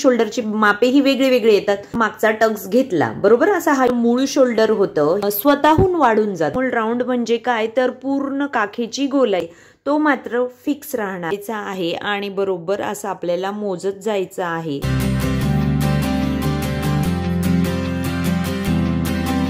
शोल्डरची ही वेगळे वेगळे येतात मागचा टक्स घेतला बरोबर असा हा मूळ शोल्डर होतं स्वतःहून वाढून जात फुल राऊंड म्हणजे काय तर पूर्ण काखेची गोलाई तो मात्र फिक्स राहणार आहे आणि बरोबर असा आपल्याला मोजत जायचा आहे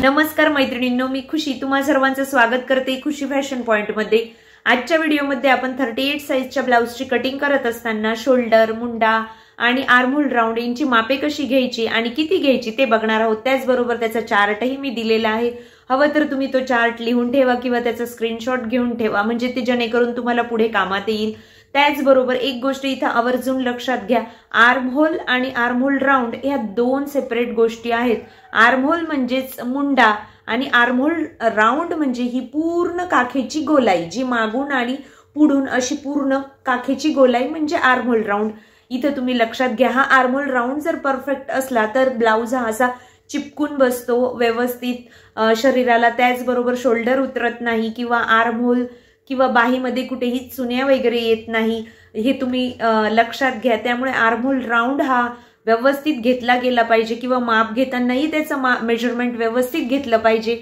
नमस्कार मैत्रिणींनो मी खुशी तुम्हा सर्वांचं स्वागत करते खुशी फॅशन पॉइंट मध्ये आजच्या व्हिडिओमध्ये आपण थर्टी एट साईजच्या ब्लाऊजची कटिंग करत असताना शोल्डर मुंडा आणि आर्मोल यांची मापे कशी घ्यायची आणि किती घ्यायची ते बघणार आहोत त्याचबरोबर त्याचा चार्टही मी दिलेला आहे हवं तर तुम्ही तो चार्ट लिहून ठेवा किंवा त्याचा स्क्रीनशॉट घेऊन ठेवा म्हणजे ते जेणेकरून तुम्हाला पुढे कामात येईल त्याचबरोबर एक गोष्ट इथं आवर्जून लक्षात घ्या आर्महोल आणि आर्मोल राऊंड ह्या दोन सेपरेट गोष्टी आहेत आर्मोल म्हणजेच मुंडा आणि आर्मोल राऊंड म्हणजे ही पूर्ण काखेची गोलाई जी मागून आणि पुढून अशी पूर्ण काखेची गोलाई म्हणजे आर्मोल राऊंड इथे तुम्ही लक्षात घ्या हा आर्मोल राऊंड जर परफेक्ट असला तर ब्लाऊज हा असा चिपकून बसतो व्यवस्थित शरीराला त्याचबरोबर शोल्डर उतरत नाही किंवा आर्मोल किंवा बाहीमध्ये कुठेही चुन्या वगैरे येत नाही हे तुम्ही लक्षात घ्या त्यामुळे आर्मोल राऊंड हा व्यवस्थित घेतला गेला पाहिजे किंवा माप घेतानाही त्याचं मा मेजरमेंट व्यवस्थित घेतलं पाहिजे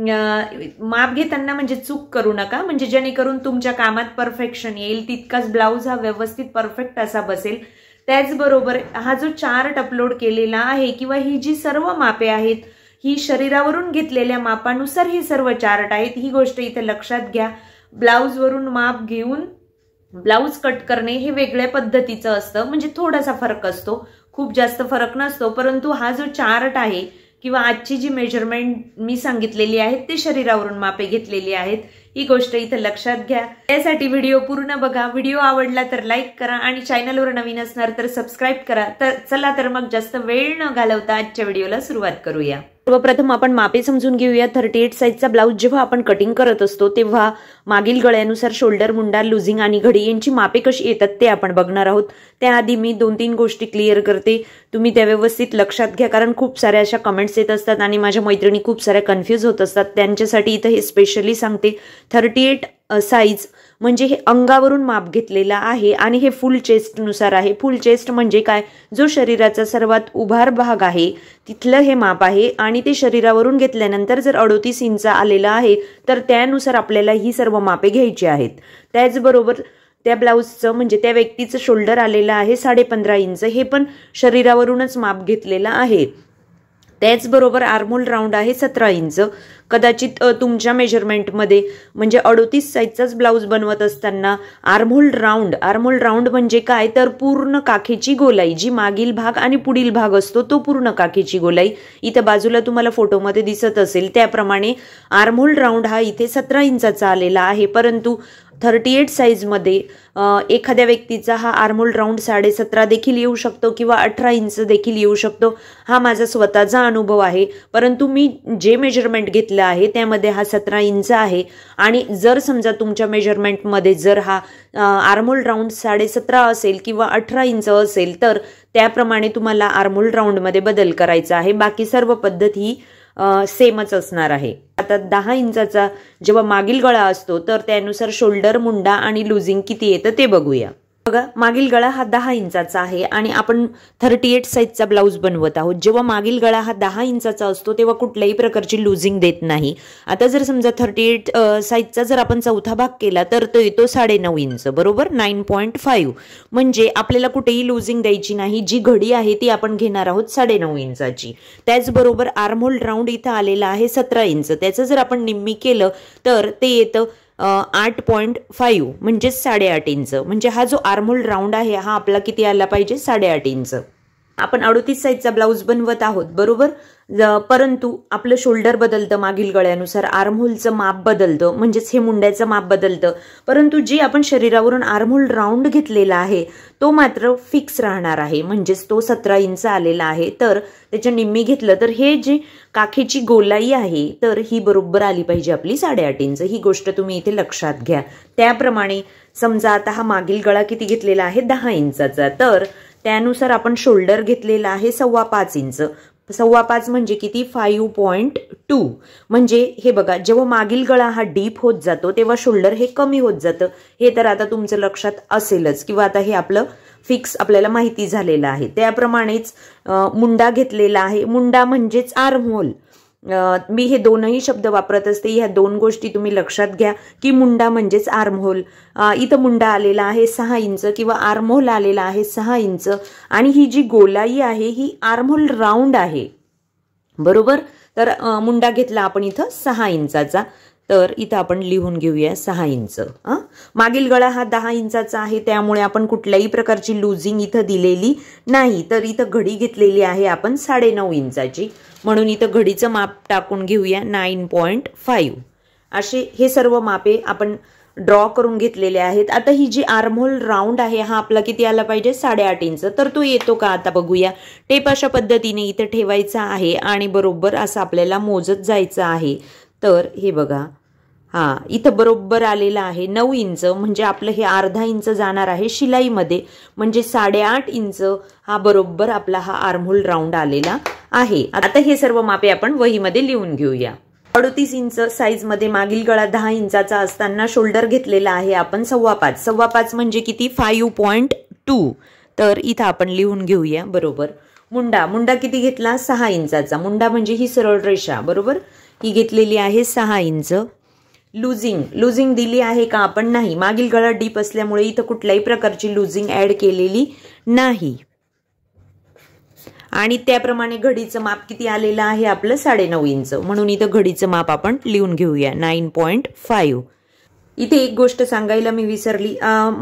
माप घेताना म्हणजे चूक करू नका म्हणजे जेणेकरून तुमच्या कामात परफेक्शन येईल तितकाच ब्लाऊज हा व्यवस्थित परफेक्ट असा बसेल त्याचबरोबर हा जो चार्ट अपलोड केलेला आहे किंवा ही जी सर्व मापे आहेत ही शरीरावरून घेतलेल्या मापानुसार ही सर्व चार्ट आहेत ही गोष्ट इथे लक्षात घ्या ब्लाऊजवरून माप घेऊन ब्लाऊज कट करणे हे वेगळ्या पद्धतीचं असतं म्हणजे थोडासा फरक असतो खूप जास्त फरक नसतो परंतु हा जो चार्ट आहे किंवा आजची जी मेजरमेंट मी सांगितलेली आहेत ते शरीरावरून मापे घेतलेली आहेत ही गोष्ट इथं लक्षात घ्या त्यासाठी व्हिडिओ पूर्ण बघा व्हिडिओ आवडला तर लाईक करा आणि चॅनलवर नवीन असणार तर सबस्क्राईब करा तर चला तर मग जास्त वेळ न घालवता आजच्या व्हिडिओला सुरुवात करूया सर्वप्रथम आपण मापे समजून घेऊया थर्टी एट साईजचा ब्लाउज जेव्हा आपण कटिंग करत असतो तेव्हा मागील गळ्यानुसार शोल्डर मुंडार लुझिंग आणि घडी यांची मापे कशी येतात ते आपण बघणार आहोत त्याआधी मी दोन तीन गोष्टी क्लिअर करते तुम्ही त्या व्यवस्थित लक्षात घ्या कारण खूप साऱ्या अशा कमेंट्स येत असतात आणि माझ्या मैत्रिणी खूप साऱ्या कन्फ्युज होत असतात त्यांच्यासाठी इथं हे स्पेशली सांगते थर्टी एट साईज म्हणजे हे अंगावरून माप घेतलेलं आहे आणि हे फुल चेस्टनुसार आहे फुल चेस्ट म्हणजे काय जो शरीराचा सर्वात उभार भाग आहे तिथलं हे माप आहे आणि ते शरीरावरून घेतल्यानंतर जर अडोतीस इंच आलेलं आहे तर त्यानुसार आपल्याला ही सर्व मापे घ्यायची आहेत त्याचबरोबर त्या ब्लाऊजचं म्हणजे त्या व्यक्तीचं शोल्डर आलेलं आहे पंधरा इंच हे पण शरीरावरूनच माप घेतलेलं आहे त्याचबरोबर आर्मोल राऊंड आहे सतरा इंच कदाचित तुमच्या मेजरमेंटमध्ये म्हणजे अडोतीस साईजचाच ब्लाऊज बनवत असताना आर्मोल राऊंड आर्मोल राऊंड म्हणजे काय तर पूर्ण काखेची गोलाई जी मागील भाग आणि पुढील भाग असतो तो पूर्ण काखेची गोलाई इथं बाजूला तुम्हाला फोटोमध्ये दिसत असेल त्याप्रमाणे आर्मोल राऊंड हा इथे सतरा इंचाचा आलेला आहे परंतु थर्टी एट साईजमध्ये एखाद्या व्यक्तीचा हा आर्मोल राऊंड साडेसतरा देखील येऊ शकतो किंवा अठरा इंच देखील येऊ शकतो हा माझा स्वतःचा अनुभव आहे परंतु मी जे मेजरमेंट घेतलं आहे त्यामध्ये हा सतरा इंच आहे आणि जर समजा तुमच्या मेजरमेंटमध्ये जर हा आर्मोल राऊंड साडेसतरा असेल किंवा अठरा इंच असेल तर त्याप्रमाणे तुम्हाला आर्मोल राऊंडमध्ये बदल करायचा आहे बाकी सर्व पद्धत ही सेमच असणार आहे जातात दहा इंचाचा जेव्हा मागील गळा असतो तर त्यानुसार शोल्डर मुंडा आणि लुझिंग किती येतं ते बघूया बघा मागील गळा हा दहा इंचाचा आहे आणि आपण थर्टी एट साईजचा ब्लाऊज बनवत आहोत जेव्हा मागील गळा हा दहा इंचाचा असतो तेव्हा कुठल्याही प्रकारची लुझिंग देत नाही आता जर समजा थर्टी एट साईजचा जर आपण चौथा भाग केला तर तो येतो साडेनऊ इंच बरोबर नाईन पॉईंट फाईव्ह म्हणजे आपल्याला कुठेही लुझिंग द्यायची नाही जी घडी आहे ती आपण घेणार आहोत साडेनऊ इंचाची त्याचबरोबर आर्मोल राऊंड इथं आलेला आहे सतरा इंच त्याचं जर आपण निम्मी केलं तर ते येतं आठ पॉईंट फाईव्ह म्हणजेच साडेआठ इंच म्हणजे हा जो आर्मोल राऊंड आहे हा आपला किती आला पाहिजे साडेआठ इंच आपण अडोतीस साईजचा ब्लाऊज बनवत आहोत बरोबर परंतु आपलं शोल्डर बदलतं मागील गळ्यानुसार आर्महोलचं माप बदलतं म्हणजेच हे मुंड्याचं माप बदलतं परंतु जे आपण शरीरावरून आर्महोल राऊंड घेतलेला आहे तो मात्र फिक्स राहणार आहे म्हणजेच तो सतरा इंच आलेला आहे तर त्याच्या निम्मी घेतलं तर हे जे काखेची गोलाई आहे तर ही बरोबर आली पाहिजे आपली साडेआठ इंच ही गोष्ट तुम्ही इथे लक्षात घ्या त्याप्रमाणे समजा आता हा मागील गळा किती घेतलेला आहे दहा इंचाचा तर त्यानुसार आपण शोल्डर घेतलेला आहे सव्वा पाच इंच सव्वा पाच म्हणजे किती फाईव्ह पॉईंट टू म्हणजे हे बघा जेव्हा मागील गळा हा डीप होत जातो तेव्हा शोल्डर हे कमी होत जातं हे तर आता तुमचं लक्षात असेलच किंवा आता हे आपलं फिक्स आपल्याला माहिती झालेलं आहे त्याप्रमाणेच मुंडा घेतलेला आहे मुंडा म्हणजेच आर्महोल मी हे दोनही शब्द वापरत असते ह्या दोन गोष्टी तुम्ही लक्षात घ्या की मुंडा म्हणजेच आर्महोल इथं मुंडा आलेला आहे सहा इंच किंवा आर्महोल आलेला आहे सहा इंच आणि ही जी गोलाई आहे ही आर्महोल राऊंड आहे बरोबर तर मुंडा घेतला आपण इथं सहा इंचाचा तर इथं आपण लिहून घेऊया सहा इंच मागील गळा हा दहा इंचाचा आहे त्यामुळे आपण कुठल्याही प्रकारची लुझिंग इथं दिलेली नाही तर इथं घडी घेतलेली आहे आपण साडेनऊ इंचाची म्हणून इथं घडीचं माप टाकून घेऊया नाईन पॉईंट फाईव्ह असे हे सर्व मापे आपण ड्रॉ करून घेतलेले आहेत आता ही जी आर्महोल राऊंड आहे हा आपला किती आला पाहिजे साडेआठ इंच तर तो येतो का आता बघूया टेप अशा पद्धतीने इथं ठेवायचा आहे आणि बरोबर असं आपल्याला मोजत जायचं आहे तर हे बघा हा इथं बरोबर आलेलं आहे नऊ इंच म्हणजे आपलं हे अर्धा इंच जाणार आहे शिलाईमध्ये म्हणजे साडेआठ इंच हा बरोबर आपला हा आर्महोल राऊंड आलेला आहे आता हे सर्व मापे आपण वहीमध्ये लिहून घेऊया अडतीस इंच साईजमध्ये मागील गळा दहा इंचाचा असताना शोल्डर घेतलेला आहे आपण सव्वा पाच सव्वा पाच म्हणजे किती फाईव्ह पॉईंट टू तर इथं आपण लिहून घेऊया बरोबर मुंडा मुंडा किती घेतला सहा इंचाचा मुंडा म्हणजे ही सरळ रेषा बरोबर ही घेतलेली आहे सहा इंच लुझिंग लुझिंग दिली आहे का आपण नाही मागील गळा डीप असल्यामुळे इथं कुठल्याही प्रकारची लुझिंग ॲड केलेली नाही आणि त्याप्रमाणे घडीचं माप किती आलेलं आहे आपलं साडेनऊ इंच म्हणून इथं घडीचं माप आपण लिहून घेऊया नाईन पॉईंट फाईव्ह इथे एक गोष्ट सांगायला मी विसरली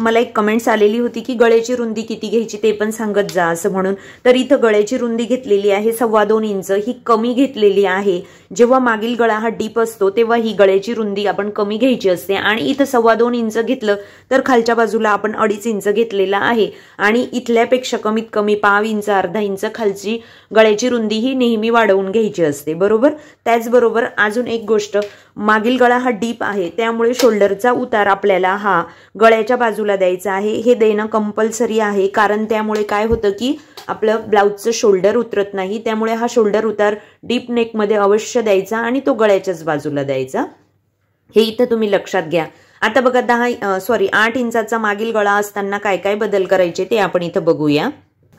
मला एक कमेंट्स आलेली होती की गळ्याची रुंदी किती घ्यायची ते पण सांगत जा असं म्हणून तर इथं गळ्याची रुंदी घेतलेली आहे सव्वा दोन इंच ही कमी घेतलेली आहे जेव्हा मागील गळा हा डीप असतो तेव्हा ही गळ्याची रुंदी आपण कमी घ्यायची असते आणि इथं सव्वा दोन इंच घेतलं तर खालच्या बाजूला आपण अडीच इंच घेतलेला आहे आणि इथल्यापेक्षा कमीत कमी पाव इंच अर्धा इंच खालची गळ्याची रुंदी ही नेहमी वाढवून घ्यायची असते बरोबर त्याचबरोबर अजून एक गोष्ट मागील गळा हा डीप आहे त्यामुळे शोल्डरचा उतार आपल्याला हा गळ्याच्या बाजूला द्यायचा आहे हे देणं कंपल्सरी आहे कारण त्यामुळे काय होतं की आपलं ब्लाऊजचं शोल्डर उतरत नाही त्यामुळे हा शोल्डर उतार डीप नेकमध्ये अवश्य द्यायचा आणि तो गळ्याच्याच बाजूला द्यायचा हे इथं तुम्ही लक्षात घ्या आता बघा दहा सॉरी आठ इंचाचा मागील गळा असताना काय काय बदल करायचे ते आपण इथं बघूया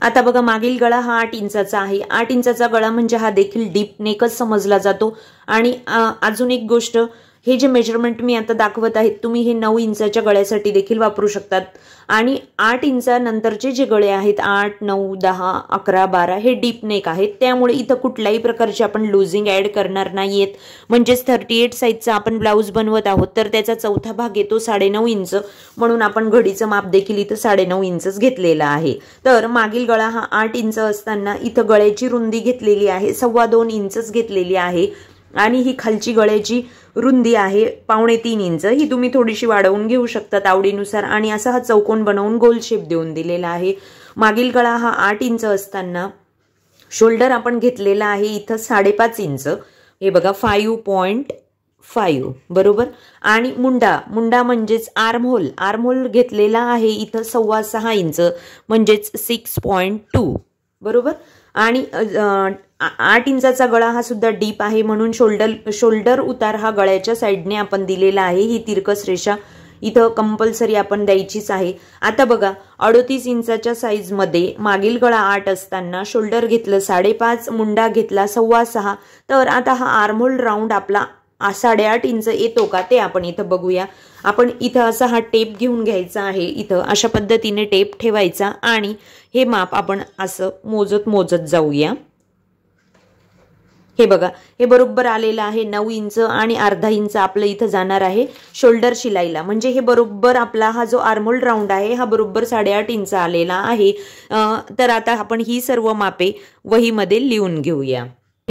आता बघा मागील गळा हा आठ इंचाचा आहे आठ इंचाचा गळा म्हणजे हा देखील डीप नेकच समजला जातो आणि अजून एक गोष्ट हे जे मेजरमेंट मी आता दाखवत आहेत तुम्ही हे नऊ इंचाच्या गळ्यासाठी देखील वापरू शकतात आणि आठ इंचानंतरचे जे गळे आहेत आठ नऊ दहा अकरा बारा हे डीप नेक आहेत त्यामुळे इथं कुठल्याही प्रकारचे आपण लुझिंग ॲड करणार नाही आहेत म्हणजेच थर्टी एट साईजचा आपण ब्लाऊज बनवत आहोत तर त्याचा चौथा भाग येतो साडेनऊ इंच म्हणून आपण घडीचं माप देखील इथं साडेनऊ इंचच घेतलेला आहे तर मागील गळा हा आठ इंच असताना इथं गळ्याची रुंदी घेतलेली आहे सव्वा दोन इंचच घेतलेली आहे आणि ही खालची गळ्याची रुंदी आहे पावणे तीन इंच ही तुम्ही थोडीशी वाढवून घेऊ शकतात आवडीनुसार आणि असा हा चौकोन बनवून गोल शेप देऊन दिलेला आहे मागील गळा हा आठ इंच असताना शोल्डर आपण घेतलेला आहे इथं साडेपाच इंच हे बघा फाईव्ह पॉईंट फाईव्ह बरोबर आणि मुंडा मुंडा म्हणजेच आर्म होल घेतलेला आहे इथं सव्वा सहा इंच म्हणजेच सिक्स पॉईंट टू बरोबर आणि आठ इंचाचा गळा हा सुद्धा डीप आहे म्हणून शोल्डर शोल्डर उतार हा गळ्याच्या साईडने आपण दिलेला आहे ही तिरकस रेषा इथं कंपल्सरी आपण द्यायचीच आहे आता बघा अडोतीस इंचाच्या साईजमध्ये मागील गळा आठ असताना शोल्डर घेतलं साडेपाच मुंडा घेतला सव्वा सहा तर आता हा आर्मोल राऊंड आपला साडेआठ इंच येतो का ते आपण इथं बघूया आपण इथं असा हा टेप घेऊन घ्यायचा आहे इथं अशा पद्धतीने टेप ठेवायचा आणि हे माप आपण असं मोजत मोजत जाऊया हे बघा हे बरोबर आलेलं आहे नऊ इंच आणि अर्धा इंच आपलं इथं जाणार आहे शोल्डर शिलाईला म्हणजे हे बरोबर आपला हा जो आर्मोल राऊंड आहे हा बरोबर साडेआठ इंच आलेला आहे तर आता आपण ही सर्व मापे वहीमध्ये लिहून घेऊया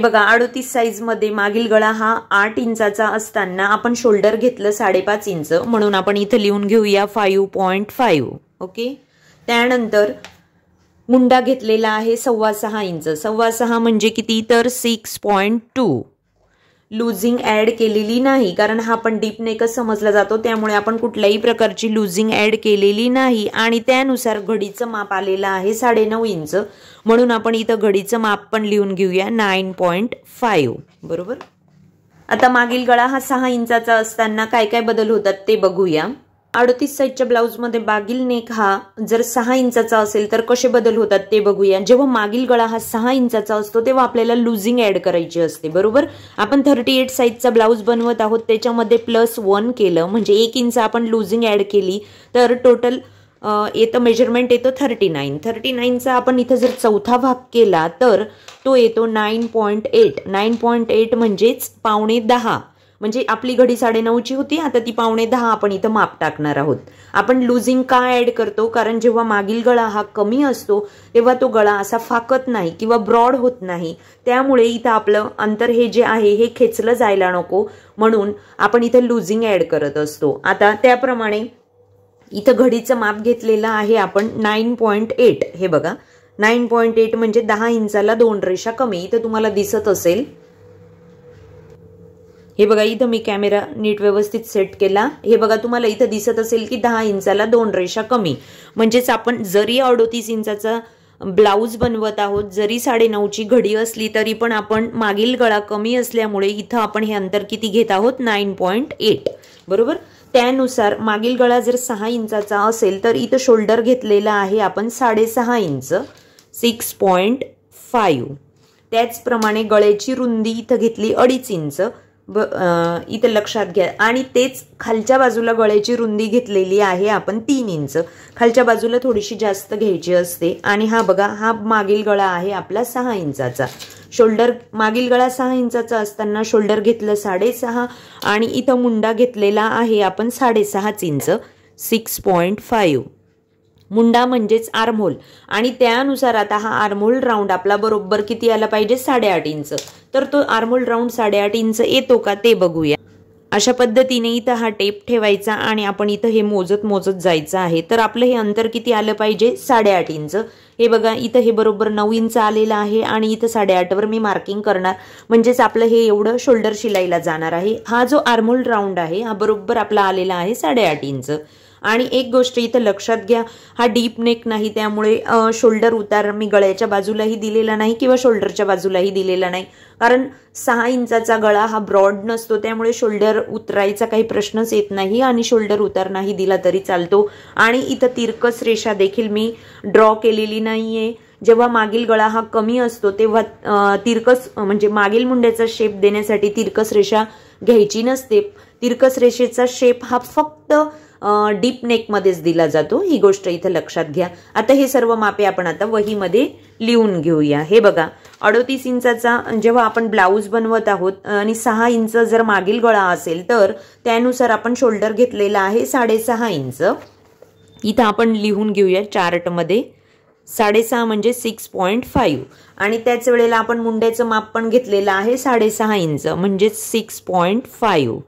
बघा अडोतीस मध्ये मागील गळा हा आठ इंचाचा असताना आपण शोल्डर घेतलं साडेपाच इंच म्हणून आपण इथं लिहून घेऊया फाईव्ह फाईव्ह ओके त्यानंतर मुंडा घेतलेला आहे सव्वा सहा इंच सव्वा सहा म्हणजे किती तर six point two loosing add केलेली नाही कारण हा पण डीप नेकच समजला जातो त्यामुळे आपण कुठल्याही प्रकारची लुझिंग ॲड केलेली नाही आणि त्यानुसार घडीचं माप आलेलं आहे साडेनऊ इंच म्हणून आपण इथं घडीचं माप पण लिहून घेऊया नाईन पॉईंट फाईव्ह बरोबर आता मागील गळा हा सहा इंचाचा असताना काय काय बदल होतात ते बघूया अडतीस साईजच्या ब्लाऊजमध्ये मागील नेक हा जर सहा इंचाचा असेल तर कसे बदल होतात ते बघूया जेव्हा मागील गळा हा सहा इंचाचा असतो तेव्हा आपल्याला लुझिंग ॲड करायची असते बरोबर आपण थर्टी एट साईजचा ब्लाऊज बनवत आहोत त्याच्यामध्ये प्लस वन केलं म्हणजे एक इंच आपण लुझिंग ॲड केली तर टोटल येतं मेजरमेंट येतो थर्टी नाईन थर्टी नाईनचा आपण इथं जर चौथा भाग केला तर तो येतो nine point eight nine point eight म्हणजेच पावणे दहा म्हणजे आपली घडी साडेनऊची होती आता ती पावणे दहा आपण इथं माप टाकणार आहोत आपण लुझिंग का ॲड करतो कारण जेव्हा मागील गळा हा कमी असतो तेव्हा तो गळा असा फाकत नाही किंवा ब्रॉड होत नाही त्यामुळे इथं आपलं अंतर हे जे आहे हे खेचलं जायला नको म्हणून आपण इथं लुझिंग ऍड करत असतो आता त्याप्रमाणे इथं घडीचं माप घेतलेलं आहे आपण नाईन एट हे बघा नाईन पॉइंट एट म्हणजे दहा इंचाला दोन रेषा कमी इथं तुम्हाला दिसत असेल हे बघा इथं मी कॅमेरा नीट व्यवस्थित सेट केला हे बघा तुम्हाला इथं दिसत असेल की दहा इंचाला दोन रेषा कमी म्हणजेच आपण जरी अडोतीस इंचाचा ब्लाऊज बनवत आहोत जरी नऊची घडी असली तरी पण आपण मागील गळा कमी असल्यामुळे इथं आपण हे अंतर किती घेत आहोत नाईन पॉईंट एट बरोबर त्यानुसार मागील गळा जर सहा इंचाचा असेल तर इथं शोल्डर घेतलेला आहे आपण साडेसहा इंच सिक्स पॉईंट फाईव्ह त्याचप्रमाणे गळ्याची रुंदी इथं घेतली अडीच इंच ब इथं लक्षात घ्या आणि तेच खालच्या बाजूला गळ्याची रुंदी घेतलेली आहे आपण तीन इंच खालच्या बाजूला थोडीशी जास्त घ्यायची असते आणि हा बघा हा मागील गळा आहे आपला सहा इंचाचा शोल्डर मागील गळा सहा इंचाचा असताना शोल्डर घेतलं साडेसहा आणि इथं मुंडा घेतलेला आहे आपण साडेसहाच इंच सिक्स पॉईंट फाईव्ह मुंडा म्हणजेच आर्मोल आणि त्यानुसार आता हा आर्मोल राऊंड आपला बरोबर किती आला पाहिजे साडेआठ इंच तर तो आर्मोल राऊंड साडेआठ इंच येतो का ते बघूया अशा पद्धतीने इथं हा टेप ठेवायचा आणि आपण इथं हे मोजत मोजत जायचं आहे तर आपलं हे अंतर किती आलं पाहिजे साडेआठ इंच हे बघा इथं हे बरोबर नऊ इंच आलेलं आहे आणि इथं साडेआठवर मी मार्किंग करणार म्हणजेच आपलं हे एवढं शोल्डर शिलाईला जाणार आहे हा जो आर्मोल राऊंड आहे हा बरोबर आपला आलेला आहे साडेआठ इंच आणि एक गोष्ट इथं लक्षात घ्या हा डीप नेक नाही त्यामुळे शोल्डर उतार मी गळ्याच्या बाजूलाही दिलेला नाही किंवा शोल्डरच्या बाजूलाही दिलेला नाही कारण सहा इंचाचा गळा हा ब्रॉड नसतो त्यामुळे शोल्डर उतरायचा काही प्रश्नच येत नाही आणि शोल्डर उतार नाही दिला तरी चालतो आणि इथं तिरकस रेषा देखील मी ड्रॉ केलेली नाही जेव्हा मागील गळा हा कमी असतो तेव्हा तिरकस म्हणजे मागील मुंड्याचा शेप देण्यासाठी तिरकस रेषा घ्यायची नसते तिरकस रेषेचा शेप हा फक्त डीप नेकमध्येच दिला जातो ही गोष्ट इथं लक्षात घ्या आता हे सर्व मापे आपण आता वहीमध्ये लिहून घेऊया हे बघा अडोतीस इंचाचा जेव्हा आपण ब्लाऊज बनवत आहोत आणि सहा इंच जर मागील गळा असेल तर त्यानुसार आपण शोल्डर घेतलेला आहे साडेसहा इंच इथं आपण लिहून घेऊया चार्टमध्ये साडेसहा म्हणजे सिक्स पॉईंट फाईव्ह आणि त्याच वेळेला आपण मुंड्याचं माप पण घेतलेलं आहे साडेसहा इंच म्हणजेच six point five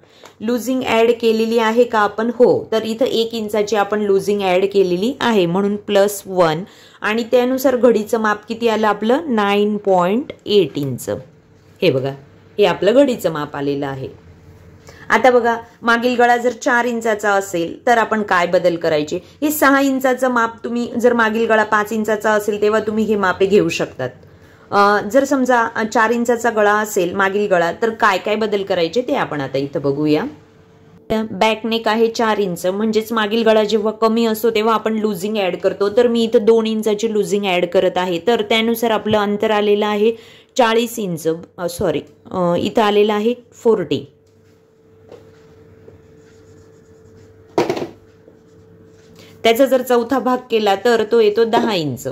loosing add केलेली आहे का आपण हो तर इथं एक इंचाची आपण लुझिंग ऍड केलेली आहे म्हणून प्लस वन आणि त्यानुसार घडीचं माप किती आलं आपलं नाईन पॉईंट एट इंच हे बघा हे आपलं घडीचं माप आलेलं आहे आता बघा मागील गळा जर चार इंचाचा असेल तर आपण काय बदल करायचे हे सहा इंचाचं माप तुम्ही जर मागील गळा पाच इंचाचा असेल तेव्हा तुम्ही हे मापे घेऊ शकतात जर समजा चार इंचाचा गळा असेल मागील गळा तर काय काय बदल करायचे ते आपण आता इथं बघूया बॅकनेक आहे चार इंच म्हणजेच मागील गळा जेव्हा कमी असतो तेव्हा आपण लुझिंग ॲड करतो तर मी इथं दोन इंचाची लुझिंग ॲड करत आहे तर त्यानुसार आपलं अंतर आलेलं आहे चाळीस इंच सॉरी इथं आलेलं आहे फोर्टी त्याचा जर चौथा भाग केला तर तो येतो दहा इंच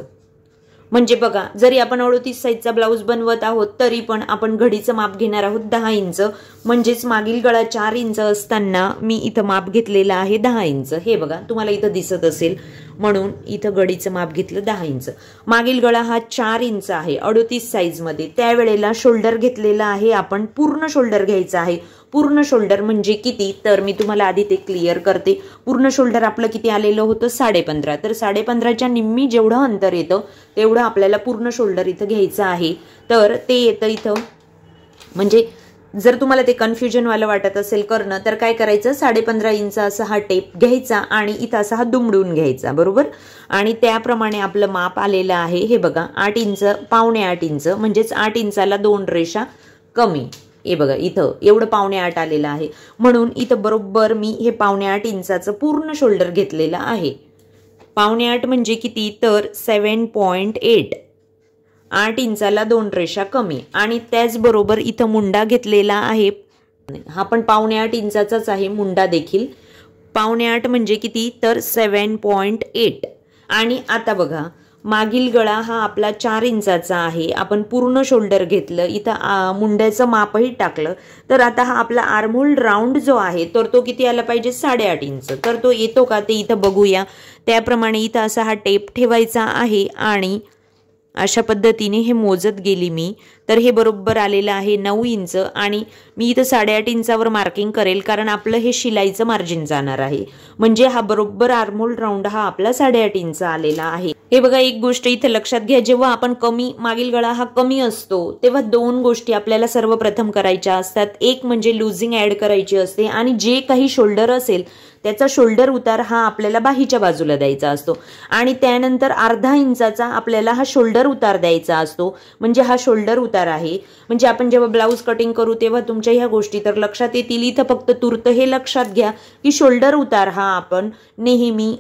म्हणजे बघा जरी आपण अडोतीस साईजचा ब्लाऊज बनवत आहोत तरी पण आपण घडीचं माप घेणार आहोत दहा इंच म्हणजेच मागील गळा चार इंच असताना मी इथं माप घेतलेलं आहे दहा इंच हे बघा तुम्हाला इथं दिसत असेल म्हणून इथं गडीचं माप घेतलं दहा इंच मागील गळा हा चार इंच आहे अडोतीस साईजमध्ये त्यावेळेला शोल्डर घेतलेला आहे आपण पूर्ण शोल्डर घ्यायचा आहे पूर्ण शोल्डर म्हणजे किती तर मी तुम्हाला आधी ते क्लिअर करते पूर्ण शोल्डर आपलं किती आलेलं होतं साडेपंधरा तर साडेपंधराच्या निम्मी जेवढं अंतर येतं तेवढं आपल्याला पूर्ण शोल्डर इथं घ्यायचं आहे तर ते येतं इथं म्हणजे जर तुम्हाला ते कन्फ्युजन वाटत असेल करणं तर काय करायचं साडेपंधरा इंच असा हा टेप घ्यायचा आणि इथं असा हा दुमडून घ्यायचा बरोबर आणि त्याप्रमाणे आपलं माप आलेलं आहे हे बघा आठ इंच पावणे आठ इंच म्हणजेच आठ इंचाला दोन रेषा कमी हे बघा इथं एवढं पावणे आठ आलेलं आहे म्हणून इथं बरोबर मी हे पावणे आठ इंचाचं पूर्ण शोल्डर घेतलेलं आहे पावणे आठ म्हणजे किती तर सेवन पॉईंट एट आठ इंचाला दोन रेषा कमी आणि त्याचबरोबर इथं मुंडा घेतलेला आहे हा पण पावणे आठ इंचाचाच आहे मुंडा देखील पावणे आठ म्हणजे किती तर सेवन पॉईंट एट आणि आता बघा मागील गळा हा आपला चार इंचाचा आहे आपण पूर्ण शोल्डर घेतलं इथं मुंड्याचं मापही टाकलं तर आता हा आपला आर्मोल राऊंड जो आहे तर तो किती आला पाहिजे साडेआठ इंच तर तो येतो का ते इथं बघूया त्याप्रमाणे इथं असा हा टेप ठेवायचा आहे आणि अशा पद्धतीने हे मोजत गेली मी तर हे बरोबर आलेलं आहे नऊ इंच आणि मी इथं साडेआठ इंचावर मार्किंग करेल कारण आपलं हे शिलाईचं मार्जिन जाणार आहे म्हणजे हा बरोबर आर्मोल राऊंड हा आपला साडेआठ इंच आलेला आहे हे बघा एक गोष्ट इथे लक्षात घ्या जेव्हा आपण कमी मागील गळा हा कमी असतो तेव्हा दोन गोष्टी आपल्याला सर्वप्रथम करायच्या असतात एक म्हणजे लुझिंग ऍड करायची असते आणि जे काही शोल्डर असेल त्याचा शोल्डर उतार हा आपल्याला बाहीच्या बाजूला द्यायचा असतो आणि त्यानंतर अर्धा इंचाचा आपल्याला हा शोल्डर उतार द्यायचा असतो म्हणजे हा शोल्डर उतार आहे म्हणजे आपण जेव्हा ब्लाऊज कटिंग करू तेव्हा तुमच्या ह्या गोष्टी तर लक्षात येतील इथं फक्त तुर्त हे लक्षात घ्या की शोल्डर उतार हा आपण नेहमी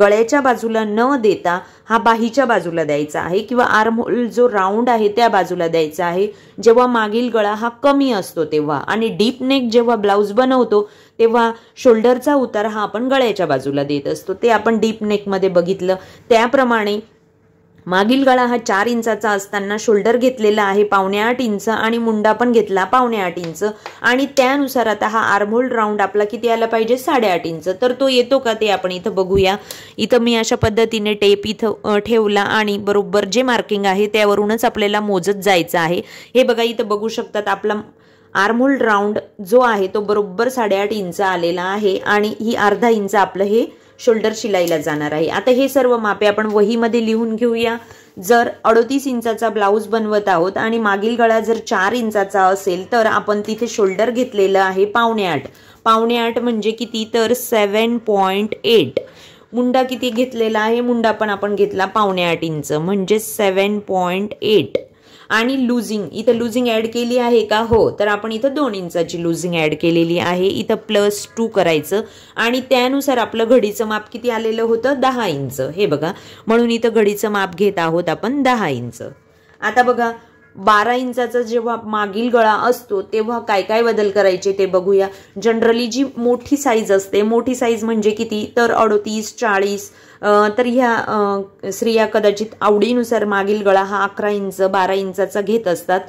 गळ्याच्या बाजूला न देता हा बाहीच्या बाजूला द्यायचा आहे किंवा आर्मोल जो राऊंड आहे त्या बाजूला द्यायचा आहे जेव्हा मागील गळा हा कमी असतो तेव्हा आणि डीप नेक जेव्हा ब्लाऊज बनवतो तेव्हा शोल्डरचा उतार हा आपण गळ्याच्या बाजूला देत असतो ते आपण डीप नेकमध्ये बघितलं त्याप्रमाणे मागील गळा हा चार इंचाचा असताना शोल्डर घेतलेला आहे पावणे आठ इंच आणि मुंडा पण घेतला पावणे आठ इंच आणि त्यानुसार आता हा आर्महोल राऊंड आपला किती आला पाहिजे साडेआठ इंच तर तो येतो का ते आपण इथं बघूया इथं मी अशा पद्धतीने टेप इथं ठेवला आणि बरोबर जे मार्किंग आहे त्यावरूनच आपल्याला मोजत जायचं आहे हे बघा इथं बघू शकतात आपला आर्मोल राउंड जो आहे तो बरोबर साडेआठ इंच आलेला आहे आणि ही अर्धा इंच आपलं हे शोल्डर शिलाईला जाणार आहे आता हे सर्व मापे आपण वहीमध्ये लिहून घेऊया जर अडोतीस इंचाचा ब्लाऊज बनवत आहोत आणि मागील गळा जर चार इंचाचा असेल तर आपण तिथे शोल्डर घेतलेलं आहे पावणे आठ पावणे आठ म्हणजे किती तर सेवन पॉईंट एट मुंडा किती घेतलेला आहे मुंडा पण आपण घेतला पावणे आठ इंच म्हणजे सेवन पॉईंट एट आणि लुझिंग इथं लुझिंग ॲड केली आहे का हो तर आपण इथं दोन इंचाची लुझिंग ॲड केलेली आहे इथं प्लस टू करायचं आणि त्यानुसार आपलं घडीचं माप किती आलेलं होतं दहा इंच हे बघा म्हणून इथं घडीचं माप घेत आहोत आपण दहा इंच आता बघा बारा इंचाचा जेव्हा मागील गळा असतो तेव्हा काय काय बदल करायचे ते बघूया जनरली जी मोठी साईज असते मोठी साईज म्हणजे किती तर अडोतीस चाळीस तर ह्या स्त्रिया कदाचित आवडीनुसार मागील गळा हा अकरा इंच बारा इंचाचा घेत असतात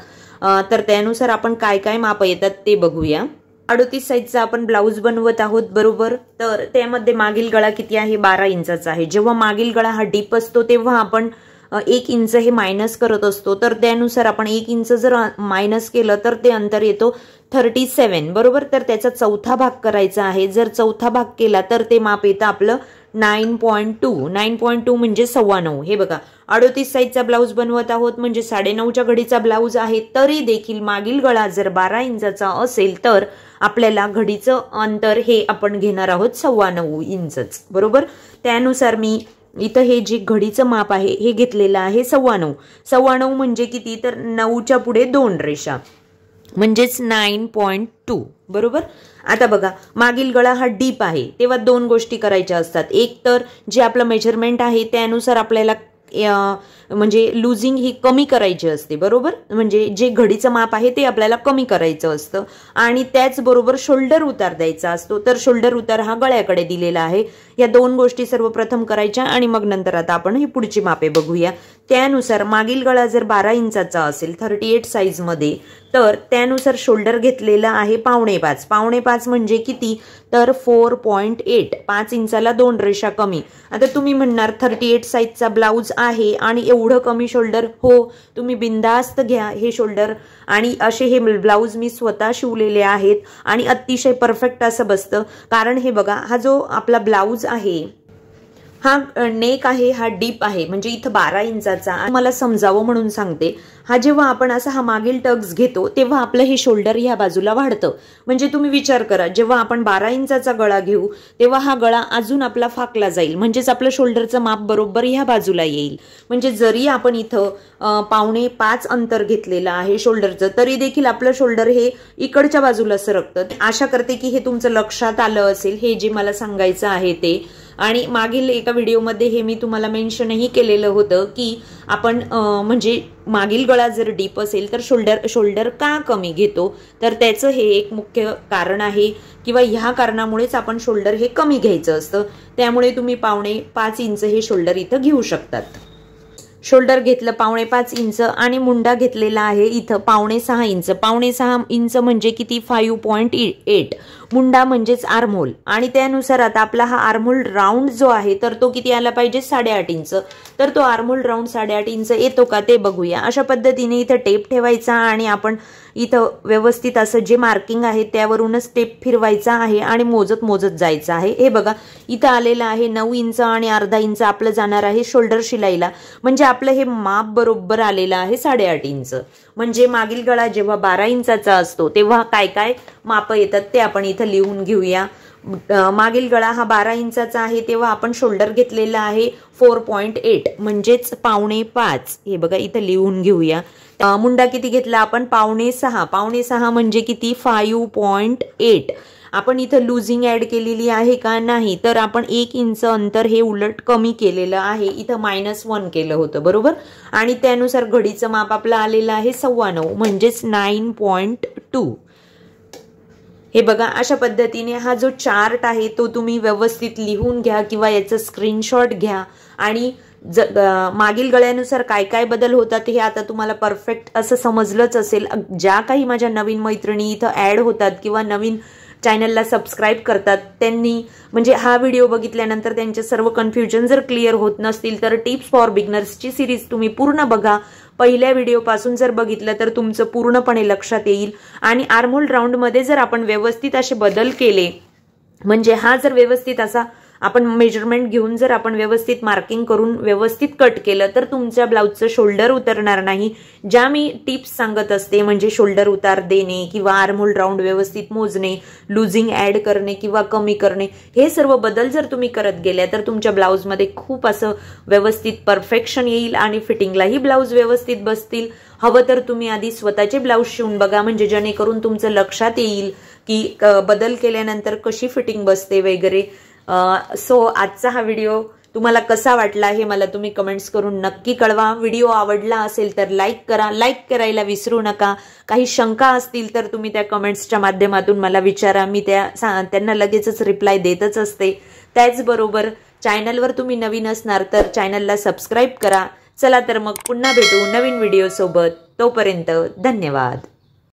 तर त्यानुसार आपण काय काय माप येतात ते बघूया अडोतीस साईजचा आपण ब्लाऊज बनवत आहोत बरोबर तर त्यामध्ये मागील गळा किती आहे बारा इंचाचा आहे जेव्हा मागील गळा हा डीप असतो तेव्हा आपण एक इंच हे मायनस करत असतो तर त्यानुसार आपण एक इंच जर मायनस केलं तर ते अंतर येतो थर्टी सेवन बरोबर तर त्याचा चौथा भाग करायचा आहे जर चौथा भाग केला तर ते माप येतं आपलं nine point two nine point two म्हणजे सव्वा नऊ हे बघा अडोतीस साईजचा ब्लाऊज बनवत आहोत म्हणजे साडेनऊच्या घडीचा ब्लाऊज आहे तरी देखील मागील गळा जर बारा इंचाचा असेल तर आपल्याला घडीचं अंतर हे आपण घेणार आहोत सव्वा नऊ इंचच बरोबर त्यानुसार मी इथं हे जे घडीचं माप आहे हे घेतलेलं आहे सव्वाण्णव सव्वाण्णव म्हणजे किती तर नऊच्या पुढे दोन रेषा म्हणजेच नाईन पॉईंट टू बरोबर आता बघा मागील गळा हा डीप आहे तेव्हा दोन गोष्टी करायच्या असतात एक तर जे आपलं मेजरमेंट आहे त्यानुसार आपल्याला म्हणजे लुझिंग ही कमी करायची असते बरोबर म्हणजे जे घडीचं माप आहे ते आपल्याला कमी करायचं असतं आणि त्याचबरोबर शोल्डर उतार द्यायचा असतो तर शोल्डर उतार हा गळ्याकडे दिलेला आहे या दोन गोष्टी सर्वप्रथम करायच्या आणि मग नंतर आता आपण ही पुढची मापे बघूया त्यानुसार मागील गळा जर बारा इंचाचा असेल थर्टी एट साईजमध्ये तर त्यानुसार शोल्डर घेतलेलं आहे पावणे पाच पावणे पाच म्हणजे किती तर फोर पॉईंट एट पाच इंचाला दोन रेषा कमी आता तुम्ही म्हणणार थर्टी एट साईजचा ब्लाऊज आहे आणि एवढं एवढं कमी शोल्डर हो तुम्ही बिंदास्त घ्या हे शोल्डर आणि असे हे ब्लाऊज मी स्वतः शिवलेले आहेत आणि अतिशय परफेक्ट असं बसतं कारण हे बघा हा जो आपला ब्लाऊज आहे हा नेक आहे हा डीप आहे म्हणजे इथं बारा इंचाचा मला समजावं म्हणून सांगते हा जेव्हा आपण असा हा मागील टक्स घेतो तेव्हा आपलं हे शोल्डर ह्या बाजूला वाढतं म्हणजे तुम्ही विचार करा जेव्हा आपण बारा इंचाचा गळा घेऊ तेव्हा हा गळा अजून आपला फाकला जाईल म्हणजेच आपलं शोल्डरचं माप बरोबर ह्या बाजूला येईल म्हणजे जरी आपण इथं पावणे पाच अंतर घेतलेलं आहे शोल्डरचं तरी देखील आपलं शोल्डर हे इकडच्या बाजूला सरकतं आशा करते की हे तुमचं लक्षात आलं असेल हे जे मला सांगायचं आहे ते आणि मागील एका व्हिडिओमध्ये हे मी तुम्हाला मेन्शनही केलेलं होतं की आपण म्हणजे मागील गळा जर डीप असेल तर शोल्डर शोल्डर का कमी घेतो तर त्याचं हे एक मुख्य कारण आहे किंवा ह्या कारणामुळेच आपण शोल्डर हे कमी घ्यायचं असतं त्यामुळे तुम्ही पावणे पाच इंच हे शोल्डर इथं घेऊ शकतात शोल्डर घेतलं पावणे पाच इंच आणि मुंडा घेतलेला आहे इथं पावणे सहा इंच पावणे सहा इंच म्हणजे किती फाईव्ह पॉईंट एट मुंडा म्हणजेच आर्मोल आणि त्यानुसार आता आपला हा आर्मोल राऊंड जो आहे तर तो किती आला पाहिजे साडेआठ इंच तर तो आर्मोल राऊंड साडेआठ इंच येतो का ते बघूया अशा पद्धतीने इथं टेप ठेवायचा आणि आपण इथं व्यवस्थित असं जे मार्किंग आहे त्यावरूनच टेप फिरवायचा आहे आणि मोजत मोजत जायचं आहे हे बघा इथं आलेलं आहे नऊ इंच आणि अर्धा इंच आपलं जाणार आहे शोल्डर शिलाईला म्हणजे आपलं हे माप बरोबर आलेलं आहे साडेआठ इंच म्हणजे मागील गळा जेव्हा बारा इंचाचा असतो तेव्हा काय काय माप येतात ते आपण इथं इथं लिहून घेऊया मागील गळा हा बारा इंचाचा आहे तेव्हा आपण शोल्डर घेतलेला आहे फोर पॉईंट एट म्हणजेच पावणे पाच हे बघा इथं लिहून घेऊया मुंडा किती घेतला आपण पावणे सहा पावणे सहा म्हणजे किती फाईव्ह पॉईंट एट आपण इथं लुझिंग ऍड केलेली आहे का नाही तर आपण एक इंच अंतर हे उलट कमी केलेलं आहे इथं मायनस वन केलं होतं बरोबर आणि त्यानुसार घडीचं माप आपलं आलेलं आहे सव्वा नऊ म्हणजेच नाईन पॉईंट टू हे बघा अशा पद्धतीने हा जो चार्ट आहे तो तुम्ही व्यवस्थित लिहून घ्या किंवा याचं स्क्रीनशॉट घ्या आणि ज मागील गळ्यानुसार काय काय बदल होतात हे आता तुम्हाला परफेक्ट असं समजलंच असेल ज्या काही माझ्या नवीन मैत्रिणी इथं ॲड होतात किंवा नवीन चॅनलला सबस्क्राईब करतात त्यांनी म्हणजे हा व्हिडिओ बघितल्यानंतर त्यांचे सर्व कन्फ्युजन जर क्लिअर होत नसतील तर टिप्स फॉर बिगनर्सची सिरीज तुम्ही पूर्ण बघा पहिल्या व्हिडिओपासून जर बघितलं तर तुमचं पूर्णपणे लक्षात येईल आणि आर्मोल राऊंडमध्ये जर आपण व्यवस्थित असे बदल केले म्हणजे हा जर व्यवस्थित असा आपण मेजरमेंट घेऊन जर आपण व्यवस्थित मार्किंग करून व्यवस्थित कट केलं तर तुमच्या ब्लाऊजचं शोल्डर उतरणार नाही ज्या मी टिप्स सांगत असते म्हणजे शोल्डर उतार देणे किंवा आर्मोल राऊंड व्यवस्थित मोजणे लुझिंग ऍड करणे किंवा कमी करणे हे सर्व बदल जर तुम्ही करत गेल्या तर तुमच्या ब्लाऊजमध्ये खूप असं व्यवस्थित परफेक्शन येईल आणि फिटिंगलाही ब्लाऊज व्यवस्थित बसतील हवं तर तुम्ही आधी स्वतःचे ब्लाऊज शिवून बघा म्हणजे जेणेकरून तुमचं लक्षात येईल की बदल केल्यानंतर कशी फिटिंग बसते वगैरे सो आजचा हा व्हिडिओ तुम्हाला कसा वाटला हे मला तुम्ही कमेंट्स करून नक्की कळवा व्हिडिओ आवडला असेल तर लाईक करा लाईक करायला विसरू नका काही शंका असतील तर तुम्ही त्या कमेंट्सच्या माध्यमातून मला विचारा मी त्या त्यांना लगेचच रिप्लाय देतच असते त्याचबरोबर चॅनलवर तुम्ही नवीन असणार तर चॅनलला सबस्क्राईब करा चला तर मग पुन्हा भेटू नवीन व्हिडिओसोबत तोपर्यंत धन्यवाद